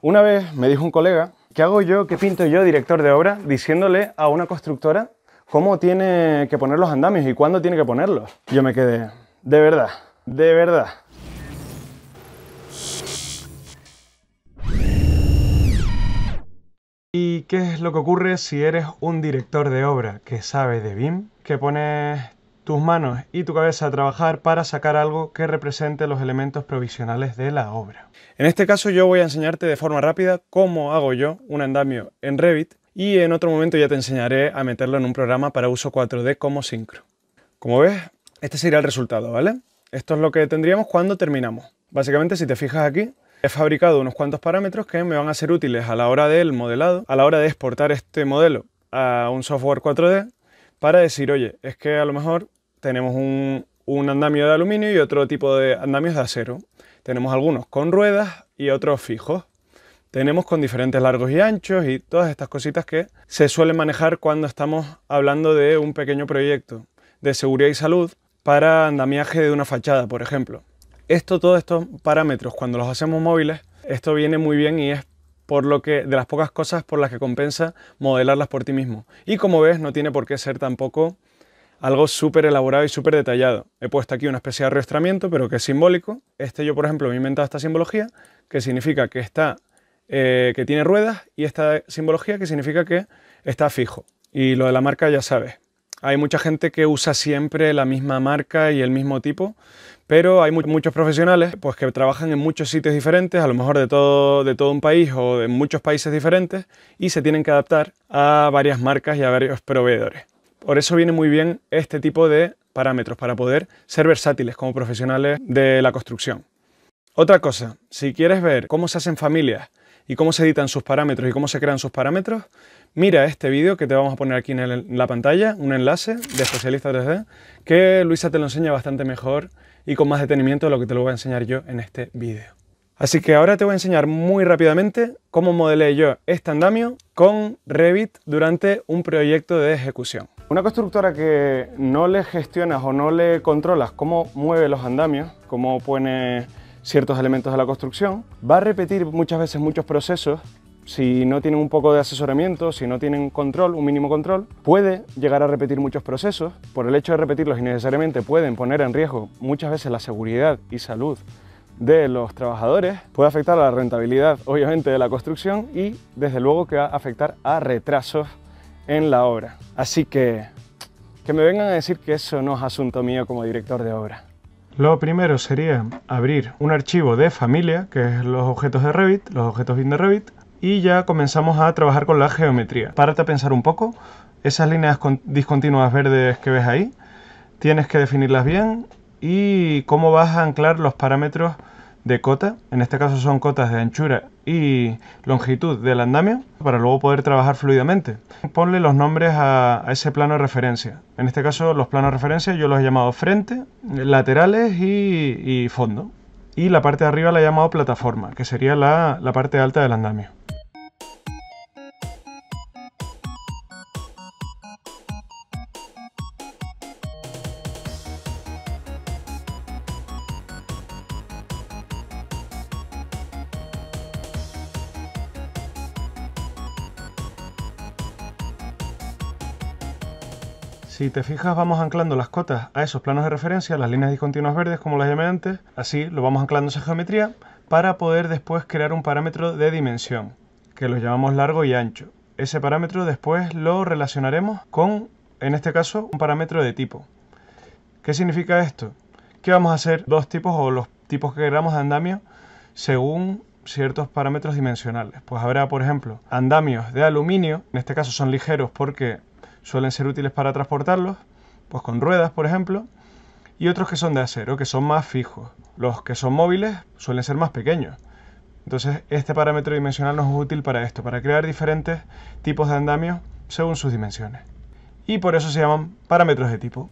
Una vez me dijo un colega, ¿qué hago yo, qué pinto yo, director de obra, diciéndole a una constructora cómo tiene que poner los andamios y cuándo tiene que ponerlos? Yo me quedé, de verdad, de verdad. ¿Y qué es lo que ocurre si eres un director de obra que sabe de BIM, que pones tus manos y tu cabeza a trabajar para sacar algo que represente los elementos provisionales de la obra. En este caso yo voy a enseñarte de forma rápida cómo hago yo un andamio en Revit y en otro momento ya te enseñaré a meterlo en un programa para uso 4D como sincro. Como ves, este sería el resultado, ¿vale? Esto es lo que tendríamos cuando terminamos. Básicamente, si te fijas aquí, he fabricado unos cuantos parámetros que me van a ser útiles a la hora del modelado, a la hora de exportar este modelo a un software 4D, para decir, oye, es que a lo mejor tenemos un, andamio de aluminio y otro tipo de andamios de acero. Tenemos algunos con ruedas y otros fijos. Tenemos con diferentes largos y anchos y todas estas cositas que se suelen manejar cuando estamos hablando de un pequeño proyecto de seguridad y salud para andamiaje de una fachada, por ejemplo. Esto, todos estos parámetros, cuando los hacemos móviles, esto viene muy bien y es por lo que de las pocas cosas por las que compensa modelarlas por ti mismo. Y como ves, no tiene por qué ser tampoco algo súper elaborado y súper detallado. He puesto aquí una especie de arrastramiento, pero que es simbólico. Este yo, por ejemplo, me he inventado esta simbología, que significa que está, eh, que tiene ruedas, y esta simbología que significa que está fijo. Y lo de la marca ya sabes. Hay mucha gente que usa siempre la misma marca y el mismo tipo, pero hay muchos profesionales pues, que trabajan en muchos sitios diferentes, a lo mejor de todo, de todo un país o de muchos países diferentes, y se tienen que adaptar a varias marcas y a varios proveedores. Por eso viene muy bien este tipo de parámetros para poder ser versátiles como profesionales de la construcción. Otra cosa, si quieres ver cómo se hacen familias y cómo se editan sus parámetros y cómo se crean sus parámetros, mira este vídeo que te vamos a poner aquí en, la pantalla, un enlace de especialista 3D, que Luisa te lo enseña bastante mejor y con más detenimiento de lo que te lo voy a enseñar yo en este vídeo. Así que ahora te voy a enseñar muy rápidamente cómo modelé yo este andamio con Revit durante un proyecto de ejecución. Una constructora que no le gestionas o no le controlas cómo mueve los andamios, cómo pone ciertos elementos de la construcción, va a repetir muchas veces muchos procesos si no tienen un poco de asesoramiento, si no tienen control, un mínimo control, puede llegar a repetir muchos procesos. Por el hecho de repetirlos innecesariamente pueden poner en riesgo muchas veces la seguridad y salud de los trabajadores, puede afectar a la rentabilidad obviamente de la construcción y desde luego que va a afectar a retrasos en la obra. Así que que me vengan a decir que eso no es asunto mío como director de obra. Lo primero sería abrir un archivo de familia, que es los objetos de Revit, los objetos BIM de Revit, y ya comenzamos a trabajar con la geometría. Párate a pensar un poco, esas líneas discontinuas verdes que ves ahí, tienes que definirlas bien y cómo vas a anclar los parámetros de cota, en este caso son cotas de anchura y longitud del andamio, para luego poder trabajar fluidamente. Ponle los nombres a, ese plano de referencia. En este caso, los planos de referencia yo los he llamado frente, laterales y, fondo. Y la parte de arriba la he llamado plataforma, que sería la parte alta del andamio. Si te fijas, vamos anclando las cotas a esos planos de referencia, las líneas discontinuas verdes, como las llamé antes. Así lo vamos anclando esa geometría para poder después crear un parámetro de dimensión, que lo llamamos largo y ancho. Ese parámetro después lo relacionaremos con, en este caso, un parámetro de tipo. ¿Qué significa esto? Que vamos a hacer dos tipos o los tipos que queramos de andamio según ciertos parámetros dimensionales. Pues habrá, por ejemplo, andamios de aluminio, en este caso son ligeros porque suelen ser útiles para transportarlos, pues con ruedas, por ejemplo, y otros que son de acero, que son más fijos. Los que son móviles suelen ser más pequeños. Entonces, este parámetro dimensional nos es útil para esto, para crear diferentes tipos de andamios según sus dimensiones. Y por eso se llaman parámetros de tipo.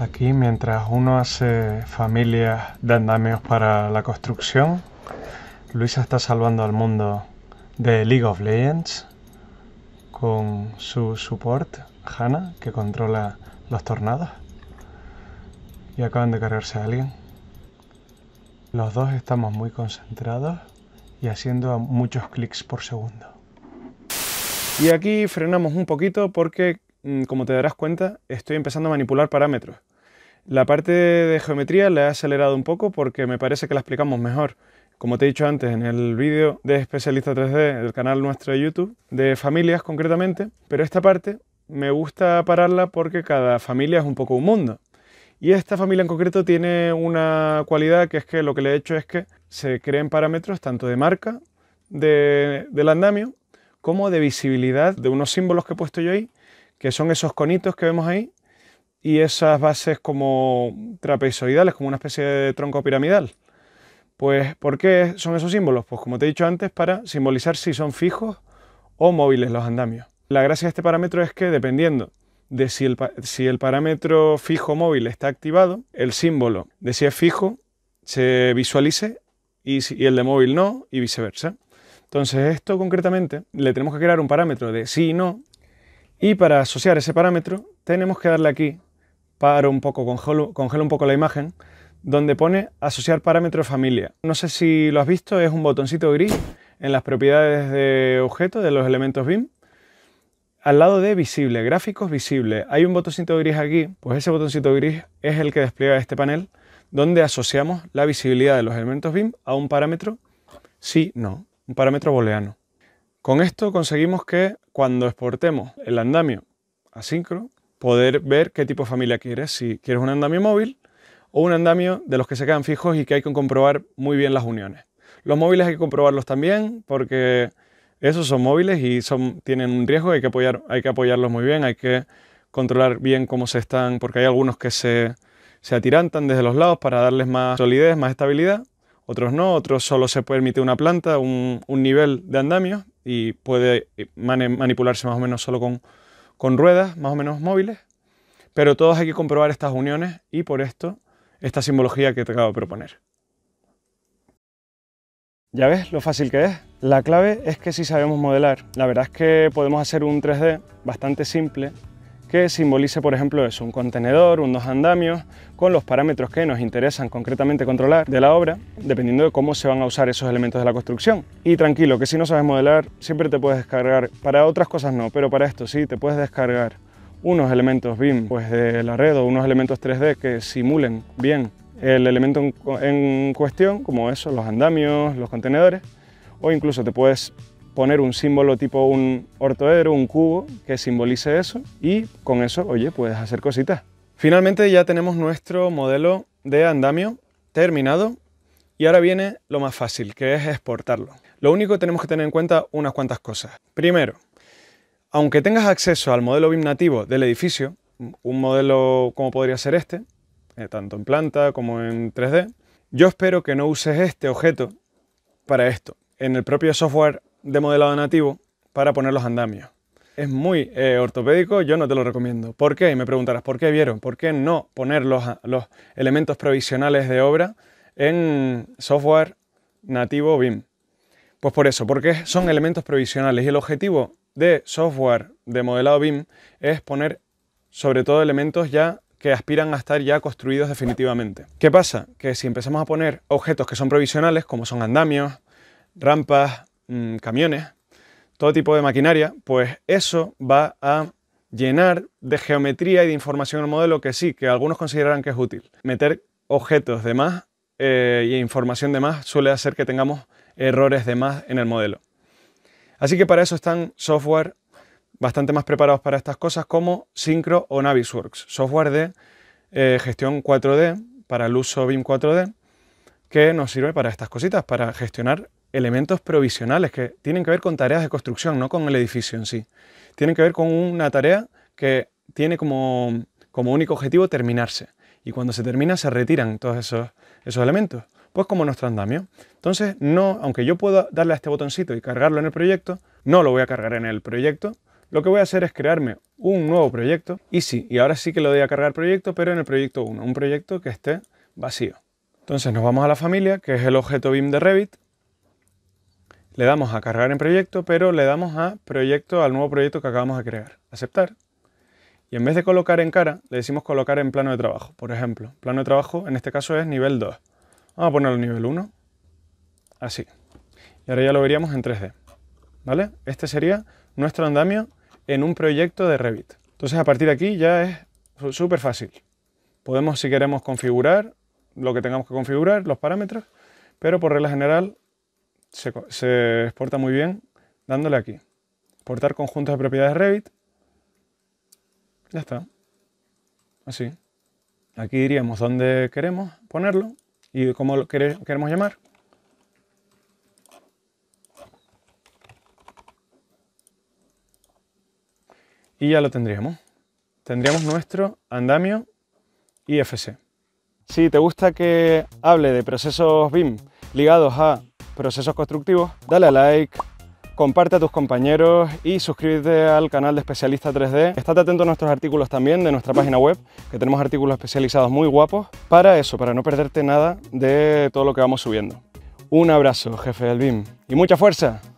Aquí mientras uno hace familias de andamios para la construcción, Luisa está salvando al mundo de League of Legends con su support, Hannah, que controla los tornados. Y acaban de cargarse a alguien. Los dos estamos muy concentrados y haciendo muchos clics por segundo. Y aquí frenamos un poquito porque, mm, como te darás cuenta, estoy empezando a manipular parámetros. La parte de geometría la he acelerado un poco porque me parece que la explicamos mejor. Como te he dicho antes en el vídeo de especialista 3D, del canal nuestro de YouTube, de familias concretamente, pero esta parte me gusta pararla porque cada familia es un poco un mundo. Y esta familia en concreto tiene una cualidad que es que lo que le he hecho es que se creen parámetros tanto de marca del andamio como de visibilidad de unos símbolos que he puesto yo ahí, que son esos conitos que vemos ahí, y esas bases como trapezoidales, como una especie de tronco piramidal. Pues, ¿por qué son esos símbolos? Pues como te he dicho antes, para simbolizar si son fijos o móviles los andamios. La gracia de este parámetro es que dependiendo de si el, si el parámetro fijo móvil está activado, el símbolo de si es fijo se visualice y, si, y el de móvil no y viceversa. Entonces esto concretamente le tenemos que crear un parámetro de sí y no y para asociar ese parámetro tenemos que darle aquí paro un poco, congelo, un poco la imagen, donde pone asociar parámetro familia. No sé si lo has visto, es un botoncito gris en las propiedades de objeto de los elementos BIM. Al lado de visible, gráficos visible, hay un botoncito gris aquí, pues ese botoncito gris es el que despliega este panel donde asociamos la visibilidad de los elementos BIM a un parámetro sí, no, un parámetro booleano. Con esto conseguimos que cuando exportemos el andamio asíncro, poder ver qué tipo de familia quieres, si quieres un andamio móvil o un andamio de los que se quedan fijos y que hay que comprobar muy bien las uniones. Los móviles hay que comprobarlos también porque esos son móviles y son, tienen un riesgo, hay que, apoyar, hay que apoyarlos muy bien, hay que controlar bien cómo se están, porque hay algunos que se, se atirantan desde los lados para darles más solidez, más estabilidad, otros no, otros solo se puede emitir una planta, un nivel de andamio y puede manipularse más o menos solo con con ruedas más o menos móviles, pero todos hay que comprobar estas uniones y por esto esta simbología que te acabo de proponer. Ya ves lo fácil que es. La clave es que si sabemos modelar, la verdad es que podemos hacer un 3D bastante simple que simbolice, por ejemplo, eso, un contenedor, unos andamios, con los parámetros que nos interesan concretamente controlar de la obra, dependiendo de cómo se van a usar esos elementos de la construcción. Y tranquilo, que si no sabes modelar, siempre te puedes descargar, para otras cosas no, pero para esto sí, te puedes descargar unos elementos BIM pues de la red o unos elementos 3D que simulen bien el elemento en cuestión, como eso, los andamios, los contenedores, o incluso te puedes poner un símbolo tipo un ortoedro, un cubo, que simbolice eso y con eso, oye, puedes hacer cositas. Finalmente ya tenemos nuestro modelo de andamio terminado y ahora viene lo más fácil, que es exportarlo. Lo único que tenemos que tener en cuenta unas cuantas cosas. Primero, aunque tengas acceso al modelo BIM nativo del edificio, un modelo como podría ser este, eh, tanto en planta como en 3D, yo espero que no uses este objeto para esto. En el propio software de modelado nativo para poner los andamios. Es muy eh, ortopédico, yo no te lo recomiendo. ¿Por qué? me preguntarás, ¿por qué vieron? ¿Por qué no poner los, los elementos provisionales de obra en software nativo BIM? Pues por eso, porque son elementos provisionales y el objetivo de software de modelado BIM es poner sobre todo elementos ya que aspiran a estar ya construidos definitivamente. ¿Qué pasa? Que si empezamos a poner objetos que son provisionales, como son andamios, rampas, Mm, camiones, todo tipo de maquinaria, pues eso va a llenar de geometría y de información el modelo que sí, que algunos consideran que es útil. Meter objetos de más e y información de más suele hacer que tengamos errores de más en el modelo. Así que para eso están software bastante más preparados para estas cosas como Syncro o Navisworks, software de eh, gestión 4D para el uso BIM 4D que nos sirve para estas cositas, para gestionar elementos provisionales que tienen que ver con tareas de construcción, no con el edificio en sí. Tienen que ver con una tarea que tiene como, como único objetivo terminarse. Y cuando se termina se retiran todos esos, esos elementos, pues como nuestro andamio. Entonces, no, aunque yo pueda darle a este botoncito y cargarlo en el proyecto, no lo voy a cargar en el proyecto. Lo que voy a hacer es crearme un nuevo proyecto, y sí, y ahora sí que lo voy a cargar proyecto, pero en el proyecto 1, un proyecto que esté vacío. Entonces nos vamos a la familia, que es el objeto BIM de Revit, le damos a cargar en proyecto, pero le damos a proyecto, al nuevo proyecto que acabamos de crear. Aceptar. Y en vez de colocar en cara, le decimos colocar en plano de trabajo. Por ejemplo, plano de trabajo en este caso es nivel 2. Vamos a ponerlo en nivel 1. Así. Y ahora ya lo veríamos en 3D. ¿Vale? Este sería nuestro andamio en un proyecto de Revit. Entonces a partir de aquí ya es súper fácil. Podemos si queremos configurar lo que tengamos que configurar, los parámetros, pero por regla general se, exporta muy bien dándole aquí. Exportar conjuntos de propiedades Revit. Ya está. Así. Aquí diríamos dónde queremos ponerlo y cómo lo queremos llamar. Y ya lo tendríamos. Tendríamos nuestro andamio IFC. Si te gusta que hable de procesos BIM ligados a procesos constructivos, dale a like, comparte a tus compañeros y suscríbete al canal de Especialista 3D. Estate atento a nuestros artículos también de nuestra página web, que tenemos artículos especializados muy guapos para eso, para no perderte nada de todo lo que vamos subiendo. Un abrazo, jefe del BIM, y mucha fuerza.